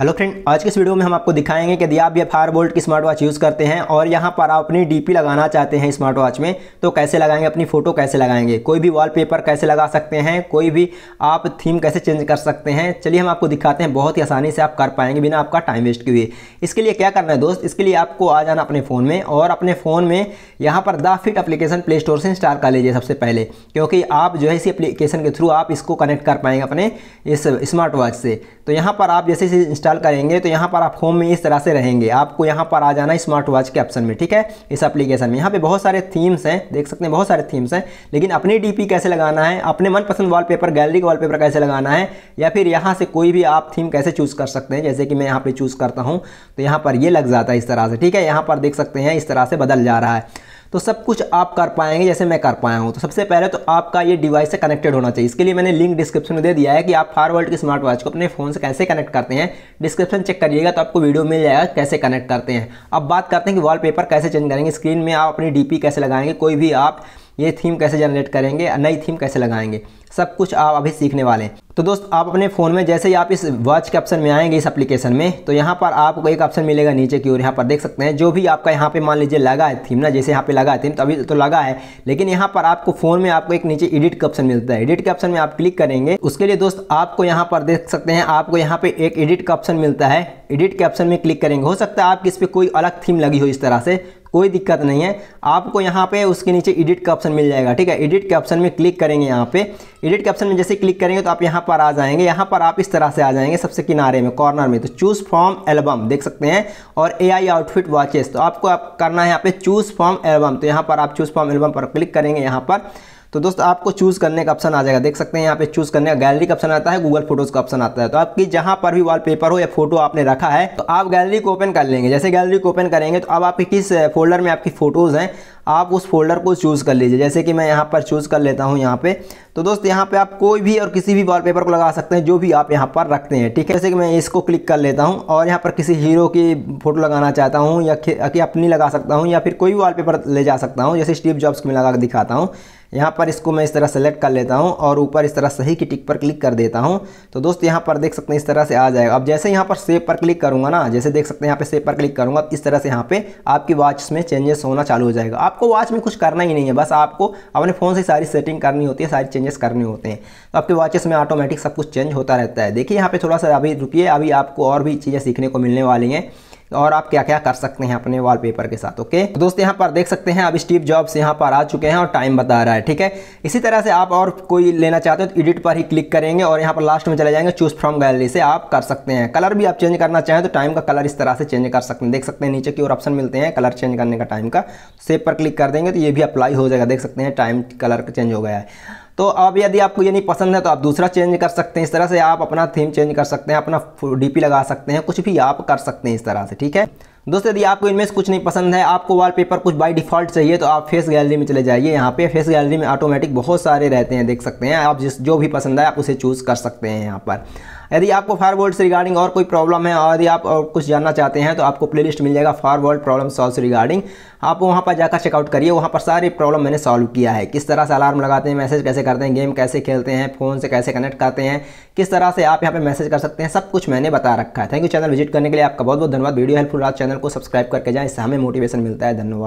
hello friend आज के इस वीडियो में हम आपको दिखाएंगे कि यदि आप ये फायर बोल्ट की स्मार्ट वॉच यूज़ करते हैं और यहाँ पर आप अपनी डीपी लगाना चाहते हैं स्मार्ट वॉच में तो कैसे लगाएंगे अपनी फ़ोटो कैसे लगाएंगे कोई भी वॉलपेपर कैसे लगा सकते हैं कोई भी आप थीम कैसे चेंज कर सकते हैं चलिए हम आपको दिखाते हैं बहुत ही आसानी से आप कर पाएंगे बिना आपका टाइम वेस्ट किए इसके लिए क्या करना है दोस्त इसके लिए आपको आ जाना अपने फ़ोन में और अपने फ़ोन में यहाँ पर Da Fit application play store से इंस्टॉल कर लीजिए सबसे पहले क्योंकि आप जो है इसी अप्लीकेशन के थ्रू आप इसको कनेक्ट कर पाएंगे अपने इस स्मार्ट वॉच से तो यहाँ पर आप जैसे इसे इंस्टॉल करेंगे तो यहाँ पर आप होम में इस तरह से रहेंगे आपको यहाँ पर आ जाना स्मार्ट वॉच के ऑप्शन में ठीक है इस एप्लीकेशन में यहाँ पे बहुत सारे थीम्स हैं देख सकते हैं बहुत सारे थीम्स हैं लेकिन अपनी डीपी कैसे लगाना है अपने मनपसंद वॉलपेपर गैलरी का वाल कैसे लगाना है या फिर यहाँ से कोई भी आप थीम कैसे चूज़ कर सकते हैं जैसे कि मैं यहाँ पर चूज़ करता हूँ तो यहाँ पर ये लग जाता है इस तरह से ठीक है यहाँ पर देख सकते हैं इस तरह से बदल जा रहा है तो सब कुछ आप कर पाएंगे जैसे मैं कर पाया हूँ तो सबसे पहले तो आपका ये डिवाइस से कनेक्टेड होना चाहिए इसके लिए मैंने लिंक डिस्क्रिप्शन में दे दिया है कि आप फार वर्ल्ड की स्मार्ट वॉच को अपने फ़ोन से कैसे कनेक्ट करते हैं डिस्क्रिप्शन चेक करिएगा तो आपको वीडियो मिल जाएगा कैसे कनेक्ट करते हैं अब बात करते हैं कि वॉलपेपर कैसे चेंज करेंगे स्क्रीन में आप अपनी डी कैसे लगाएंगे कोई भी आप ये थीम कैसे जनरेट करेंगे नई थीम कैसे लगाएंगे सब कुछ आप अभी सीखने वाले हैं तो दोस्त आप अपने फ़ोन में जैसे ही आप इस वॉच के ऑप्शन में आएंगे इस एप्लीकेशन में तो यहाँ पर आपको एक ऑप्शन मिलेगा नीचे की ओर यहाँ पर देख सकते हैं जो भी आपका यहाँ पे मान लीजिए लगा है थीम ना जैसे यहाँ पे लगा है थीम तो अभी तो लगा है लेकिन यहाँ पर आपको फ़ोन में आपको एक नीचे एडिट का ऑप्शन मिलता है एडिट के ऑप्शन में आप क्लिक करेंगे उसके लिए दोस्त आपको यहाँ पर देख सकते हैं आपको यहाँ पर एक एडिट का ऑप्शन मिलता है एडिट के ऑप्शन में क्लिक करेंगे हो सकता है आपकी इस पर कोई अलग थीम लगी हो इस तरह से कोई दिक्कत नहीं है आपको यहाँ पे उसके नीचे एडिट का ऑप्शन मिल जाएगा ठीक है एडिट के ऑप्शन में क्लिक करेंगे यहाँ पे एडिट के ऑप्शन में जैसे क्लिक करेंगे तो आप यहाँ पर आ जाएंगे यहाँ पर आप इस तरह से आ जाएंगे सबसे किनारे में कॉर्नर में तो चूज़ फ्रॉम एल्बम देख सकते हैं और ए आई आउटफिट वॉचेस तो आपको आप करना है यहाँ पे चूज़ फ्रॉम एल्बम तो यहाँ पर आप चूज़ फ्रॉम एल्बम पर क्लिक करेंगे यहाँ पर तो दोस्तों आपको चूज़ करने का ऑप्शन आ जाएगा देख सकते हैं यहाँ पे चूज़ करने का गैलरी का ऑप्शन आता है गूगल फोटोज़ का ऑप्शन आता है तो आपकी जहाँ पर भी वॉलपेपर हो या फोटो आपने रखा है तो आप गैलरी को ओपन कर लेंगे जैसे गैलरी को ओपन करेंगे तो अब आपके किस फोल्डर में आपकी फोटोज़ हैं आप उस फोल्डर को चूज़ कर लीजिए जैसे कि मैं यहाँ पर चूज़ कर लेता हूँ यहाँ पे तो दोस्त यहाँ पे आप कोई भी और किसी भी वॉलपेपर को लगा सकते हैं जो भी आप यहाँ पर रखते हैं ठीक है जैसे कि मैं इसको क्लिक कर लेता हूँ और यहाँ पर किसी हीरो की फ़ोटो लगाना चाहता हूँ या कि अपनी लगा सकता हूँ या फिर कोई भी पेपर ले जा सकता हूँ जैसे स्टीव जॉब्स की मैं लगा दिखाता हूँ यहाँ पर इसको मैं इस तरह सेलेक्ट कर लेता हूँ और ऊपर इस तरह सही की टिक पर क्लिक कर देता हूँ तो दोस्त यहाँ पर देख सकते हैं इस तरह से आ जाएगा अब जैसे यहाँ पर सेव पर क्लिक करूँगा ना जैसे देख सकते हैं यहाँ पे सेव पर क्लिक करूँगा इस तरह से यहाँ पे आपकी वॉच में चेंजेस होना चालू हो जाएगा आप आपको वॉच में कुछ करना ही नहीं है बस आपको अपने फ़ोन से सारी सेटिंग करनी होती है सारी चेंजेस करने होते हैं तो आपके वॉचेस में ऑटोमेटिक सब कुछ चेंज होता रहता है देखिए यहाँ पर थोड़ा सा अभी रुकिए अभी आपको और भी चीज़ें सीखने को मिलने वाली हैं और आप क्या क्या कर सकते हैं अपने वॉलपेपर के साथ ओके तो दोस्तों यहाँ पर देख सकते हैं अब स्टीव जॉब्स यहाँ पर आ चुके हैं और टाइम बता रहा है ठीक है इसी तरह से आप और कोई लेना चाहते हो तो एडिट पर ही क्लिक करेंगे और यहाँ पर लास्ट में चले जाएंगे चूज फ्रॉम गैलरी से आप कर सकते हैं कलर भी आप चेंज करना चाहें तो टाइम का कलर इस तरह से चेंज कर सकते हैं देख सकते हैं नीचे की ओर ऑप्शन मिलते हैं कलर चेंज करने का टाइम का सेव पर क्लिक कर देंगे तो ये भी अप्लाई हो जाएगा देख सकते हैं टाइम कलर चेंज हो गया है तो अब यदि आपको ये नहीं पसंद है तो आप दूसरा चेंज कर सकते हैं इस तरह से आप अपना थीम चेंज कर सकते हैं अपना डीपी लगा सकते हैं कुछ भी आप कर सकते हैं इस तरह से ठीक है दोस्तों यदि आपको इनमें से कुछ नहीं पसंद है आपको वॉलपेपर कुछ बाय डिफ़ॉल्ट चाहिए तो आप फेस गैलरी में चले जाइए यहाँ पे फेस गैलरी में ऑटोमेटिक बहुत सारे रहते हैं देख सकते हैं आप जिस जो भी पसंद है आप उसे चूज़ कर सकते हैं यहाँ पर यदि आपको फारवर्ड से रिगार्डिंग और कोई प्रॉब्लम है और यदि आप और कुछ जानना चाहते हैं तो आपको प्ले मिल जाएगा फारवर्ड प्रॉब्लम सॉल्व से रिगार्डिंग आप वहाँ पर जाकर चेकआउट करिए वहाँ पर सारी प्रॉब्लम मैंने सॉल्व किया है किस तरह से अलार्म लगाते हैं मैसेज कैसे करते हैं गेम कैसे खेलते हैं फ़ोन से कैसे कनेक्ट करते हैं किस तरह से आप यहाँ पर मैसेज कर सकते हैं सब कुछ मैंने बता रखा है थैंक यू चैनल विजिट करने के लिए आपका बहुत बहुत धन्यवाद वीडियो हेल्पफुल रात चैनल चैनल को सब्सक्राइब करके जाएँ इससे हमें मोटिवेशन मिलता है धन्यवाद